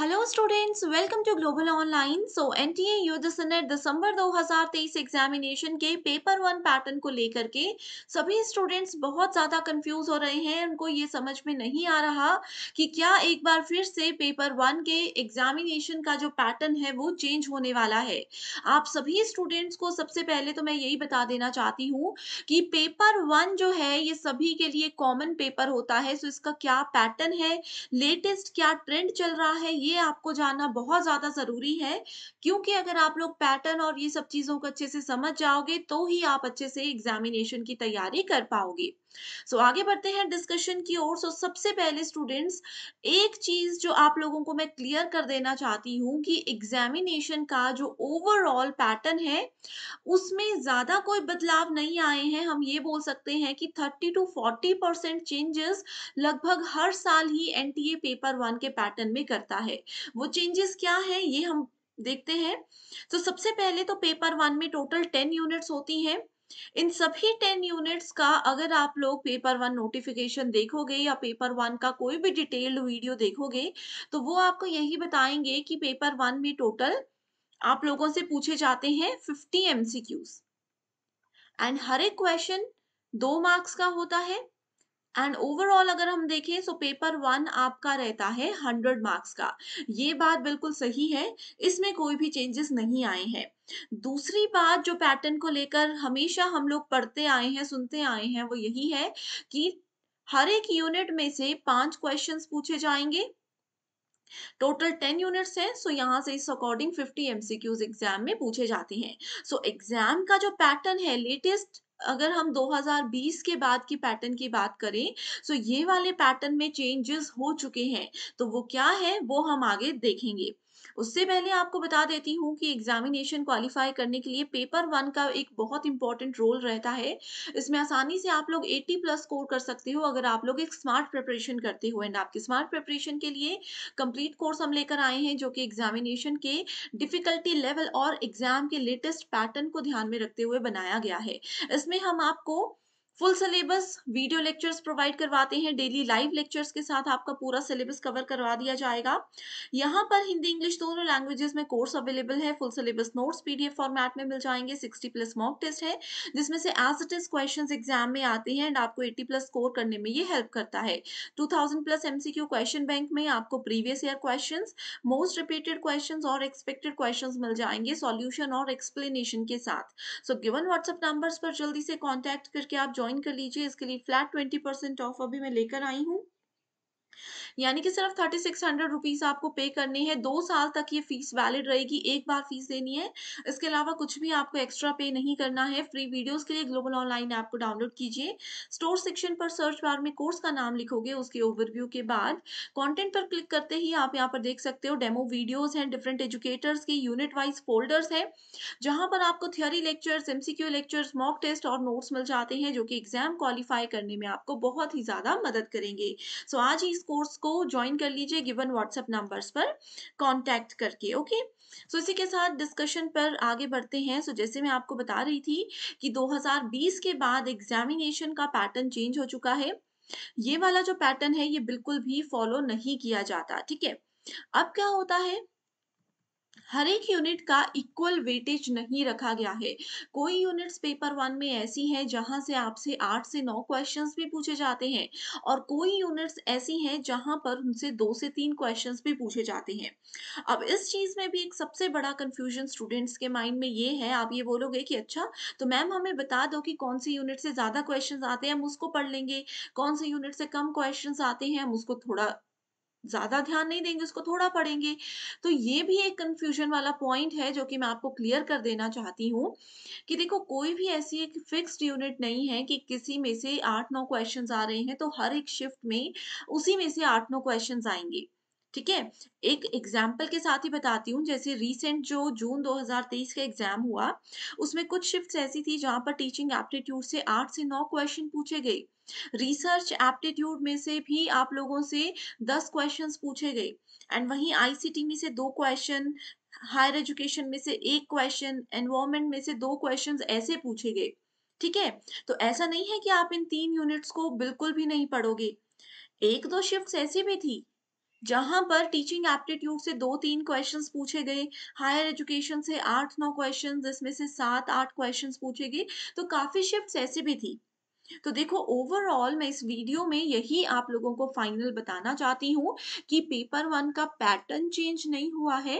Hello students, welcome to Global Online. So NTA UGC NET दिसंबर 2023 examination के paper one pattern को लेकर के सभी स्टूडेंट्स बहुत ज़्यादा कंफ्यूज हो रहे हैं उनको ये समझ में नहीं आ रहा कि क्या एक बार फिर से पेपर वन के एग्जामिनेशन का जो पैटर्न है वो चेंज होने वाला है आप सभी स्टूडेंट्स को सबसे पहले तो मैं यही बता देना चाहती हूँ कि पेपर वन जो है ये सभी के लिए कॉमन पेपर होता है सो इसका क्या पैटर्न है लेटेस्ट क्या ट्रेंड चल रहा है ये ये आपको जानना बहुत ज़्यादा ज़रूरी है क्योंकि अगर आप लोग पैटर्न और ये सब चीज़ों को अच्छे से समझ जाओगे तो ही आप अच्छे से एग्जामिनेशन की तैयारी कर पाओगे सो so, आगे बढ़ते हैं डिस्कशन की ओर सो so, सबसे पहले स्टूडेंट्स एक चीज जो आप लोगों को मैं क्लियर कर देना चाहती हूँ कि एग्जामिनेशन का जो ओवरऑल पैटर्न है उसमें ज्यादा कोई बदलाव नहीं आए हैं हम ये बोल सकते हैं कि thirty two forty percent changes लगभग हर साल ही एन पेपर वन के पैटर्न में करता है वो चेंजेस क्या है ये हम देखते हैं तो सबसे पहले तो पेपर वन में टोटल टेन यूनिट्स होती हैं इन सभी टेन यूनिट्स का अगर आप लोग पेपर वन नोटिफिकेशन देखोगे या पेपर वन का कोई भी डिटेल्ड वीडियो देखोगे तो वो आपको यही बताएंगे कि पेपर वन में टोटल आप लोगों से पूछे जाते हैं फिफ्टी एमसीक्यूज एंड हर एक क्वेश्चन दो मार्क्स का होता है एंड ओवरऑल अगर हम देखें सो पेपर वन आपका रहता है हंड्रेड मार्क्स का ये बात बिल्कुल सही है इसमें कोई भी चेंजेस नहीं आए हैं दूसरी बात जो पैटर्न को लेकर हमेशा हम लोग पढ़ते आए हैं सुनते आए हैं वो यही है कि हर एक यूनिट में से पांच क्वेश्चंस पूछे जाएंगे टोटल टेन यूनिट्स हैं सो यहाँ से इस अकॉर्डिंग फिफ्टी एमसीक्यूज एग्जाम में पूछे जाते हैं सो एग्जाम का जो पैटर्न है लेटेस्ट अगर हम 2020 के बाद की पैटर्न की बात करें तो ये वाले पैटर्न में चेंजेस हो चुके हैं तो वो क्या है वो हम आगे देखेंगे उससे पहले आपको बता देती हूँ कि एग्जामिनेशन क्वालिफाई करने के लिए पेपर वन का एक बहुत इंपॉर्टेंट रोल रहता है इसमें आसानी से आप लोग 80 प्लस स्कोर कर सकते हो अगर आप लोग एक स्मार्ट प्रिपरेशन करते हो एंड आपके स्मार्ट प्रिपरेशन के लिए कंप्लीट कोर्स हम लेकर आए हैं जो कि एग्जामिनेशन के डिफिकल्टी लेवल और एग्जाम के लेटेस्ट पैटर्न को ध्यान में रखते हुए बनाया गया है इस में हम आपको full syllabus video lectures provide करवाते हैं डेली लाइव लेक्चर्स के साथ आपका पूरा सिलेबस कवर करवा दिया जाएगा यहाँ पर हिंदी इंग्लिश दोनों लैंग्वेजेस में कोर्स अवेलेबल है full syllabus notes PDF format में मिल जाएंगे 60 प्लस मॉक टेस्ट है जिसमें से as it is question exam में आते हैं एंड आपको एट्टी प्लस स्कोर करने में ये हेल्प करता है two plus M question bank में आपको previous year question most repeated question और एक्सपेक्टेड क्वेश्चन मिल जाएंगे सोल्यूशन और एक्सप्लेनेशन के साथ सो गिवन व्हाट्सएप नंबर पर जल्दी से कॉन्टैक्ट करके आप ज्वाइन ज्वाइन कर लीजिए इसके लिए फ्लैट ट्वेंटी परसेंट ऑफ अभी मैं लेकर आई हूँ यानी कि सिर्फ थर्टी सिक्स हंड्रेड रुपीज़ आपको पे करनी है दो साल तक ये फ़ीस वैलिड रहेगी एक बार फ़ीस देनी है इसके अलावा कुछ भी आपको एक्स्ट्रा पे नहीं करना है फ्री वीडियोस के लिए ग्लोबल ऑनलाइन ऐप को डाउनलोड कीजिए स्टोर सेक्शन पर सर्च बार में कोर्स का नाम लिखोगे उसके ओवरव्यू के बाद कॉन्टेंट पर क्लिक करते ही आप यहाँ पर देख सकते हो डेमो वीडियोज़ हैं डिफरेंट एजुकेटर्स के यूनिट वाइज फोल्डर्स हैं जहाँ पर आपको theory lectures MCQ lectures mock test और नोट्स मिल जाते हैं जो कि एग्जाम क्वालिफाई करने में आपको बहुत ही ज़्यादा मदद करेंगे सो आज ही इस कोर्स को ज्वाइन कर लीजिए गिवन व्हाट्सएप नंबर्स पर कांटेक्ट करके ओके सो so, इसी के साथ डिस्कशन पर आगे बढ़ते हैं सो so, जैसे मैं आपको बता रही थी कि 2020 के बाद एग्जामिनेशन का पैटर्न चेंज हो चुका है ये वाला जो पैटर्न है ये बिल्कुल भी फॉलो नहीं किया जाता ठीक है अब क्या होता है हर एक यूनिट का इक्वल वेटेज नहीं रखा गया है कोई यूनिट्स पेपर वन में ऐसी हैं जहां से आपसे आठ से नौ क्वेश्चंस भी पूछे जाते हैं और कोई यूनिट्स ऐसी हैं जहां पर उनसे दो से तीन क्वेश्चंस भी पूछे जाते हैं अब इस चीज में भी एक सबसे बड़ा कंफ्यूजन स्टूडेंट्स के माइंड में ये है आप ये बोलोगे कि अच्छा तो मैम हमें बता दो कि कौन सी यूनिट से ज्यादा क्वेश्चन आते हैं हम उसको पढ़ लेंगे कौन से यूनिट से कम क्वेश्चन आते हैं हम उसको थोड़ा ज़्यादा ध्यान नहीं देंगे उसको थोड़ा पढ़ेंगे तो ये भी एक कंफ्यूजन वाला पॉइंट है जो कि मैं आपको क्लियर कर देना चाहती हूँ कि देखो कोई भी ऐसी एक फिक्स्ड यूनिट नहीं है कि किसी में से आठ नौ क्वेश्चन आ रहे हैं तो हर एक शिफ्ट में उसी में से आठ नौ क्वेश्चन आएंगे ठीक है एक एग्जाम्पल के साथ ही बताती हूँ जैसे रिसेंट जो जून 2023 का एग्जाम हुआ उसमें कुछ शिफ्ट ऐसी थी जहाँ पर टीचिंग एप्टीट्यूड से आठ से नौ क्वेश्चन पूछे गए रिसर्च एप्टीट्यूड में से भी आप लोगों से दस क्वेश्चंस पूछे गए एंड वहीं आईसीटी में से दो क्वेश्चन हायर एजुकेशन में से एक क्वेश्चन एनवायरमेंट में से दो क्वेश्चन ऐसे पूछे गए ठीक है तो ऐसा नहीं है कि आप इन तीन यूनिट्स को बिल्कुल भी नहीं पढ़ोगे एक दो शिफ्ट ऐसी भी थी जहां पर टीचिंग एप्टीट्यूड से दो तीन क्वेश्चंस पूछे गए हायर एजुकेशन से आठ नौ क्वेश्चंस जिसमें से सात आठ क्वेश्चंस पूछे गए तो काफी शिफ्ट ऐसे भी थी तो देखो ओवरऑल मैं इस वीडियो में यही आप लोगों को फाइनल बताना चाहती हूँ कि पेपर वन का पैटर्न चेंज नहीं हुआ है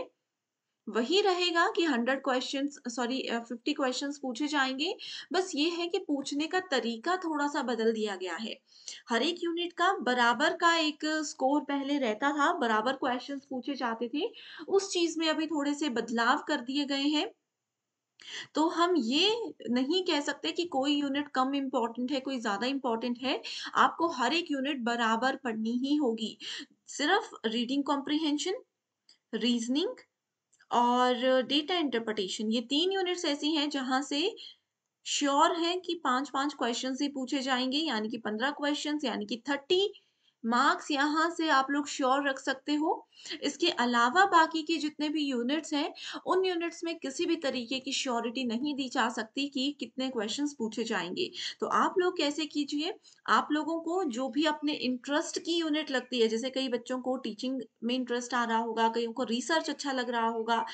वही रहेगा कि hundred question sorry fifty question पूछे जाएंगे बस ये है कि पूछने का तरीका थोड़ा सा बदल दिया गया है हर एक यूनिट का बराबर का एक स्कोर पहले रहता था बराबर क्वेश्चंस पूछे जाते थे उस चीज में अभी थोड़े से बदलाव कर दिए गए हैं तो हम ये नहीं कह सकते कि कोई यूनिट कम इम्पॉर्टेंट है कोई ज़्यादा इम्पॉर्टेंट है आपको हर एक यूनिट बराबर पढ़नी ही होगी सिर्फ रीडिंग कॉम्प्रिहेंशन रीजनिंग और डेटा इंटरप्रटेशन ये तीन यूनिट्स ऐसी हैं जहां से श्योर है कि पांच पांच क्वेश्चन ही पूछे जाएंगे यानी कि पंद्रह क्वेश्चन यानी कि थर्टी मार्क्स यहाँ से आप लोग श्योर रख सकते हो इसके अलावा बाकी के जितने भी यूनिट्स हैं उन यूनिट्स में किसी भी तरीके की श्योरिटी नहीं दी जा सकती कि कितने क्वेश्चंस पूछे जाएंगे तो आप लोग कैसे कीजिए आप लोगों को जो भी अपने इंटरेस्ट की यूनिट लगती है जैसे कई बच्चों को टीचिंग में इंटरेस्ट आ रहा होगा कईयों को रिसर्च अच्छा लग रहा होगा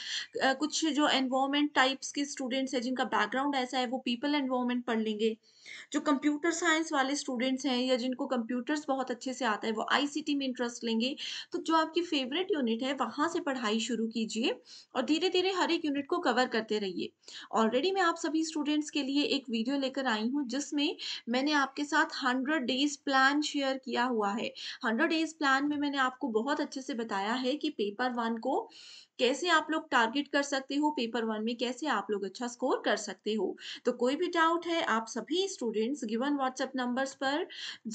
कुछ जो एनवायरमेंट टाइप्स के स्टूडेंट्स हैं जिनका बैकग्राउंड ऐसा है वो पीपल एनवायरमेंट पढ़ लेंगे जो कंप्यूटर साइंस वाले स्टूडेंट्स हैं या जिनको कंप्यूटर्स बहुत अच्छे से आता है वो आईसीटी में इंटरेस्ट लेंगे तो जो आपकी फेवरेट यूनिट है वहाँ से पढ़ाई शुरू कीजिए और धीरे धीरे हर एक यूनिट को कवर करते रहिए ऑलरेडी मैं आप सभी स्टूडेंट्स के लिए एक वीडियो लेकर आई हूँ जिसमें मैंने आपके साथ हंड्रेड डेज प्लान शेयर किया हुआ है हंड्रेड डेज प्लान में मैंने आपको बहुत अच्छे से बताया है कि पेपर वन को कैसे आप लोग टारगेट कर सकते हो पेपर वन में कैसे आप लोग अच्छा स्कोर कर सकते हो तो कोई भी डाउट है आप सभी स्टूडेंट्स गिवन व्हाट्सएप नंबर्स पर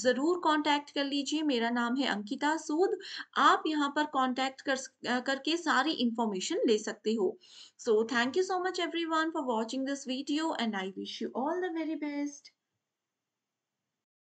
ज़रूर कांटेक्ट कर लीजिए मेरा नाम है अंकिता सूद आप यहाँ पर कांटेक्ट कर करके सारी इंफॉर्मेशन ले सकते हो so thank you so much every for watching this video and I wish you all the very best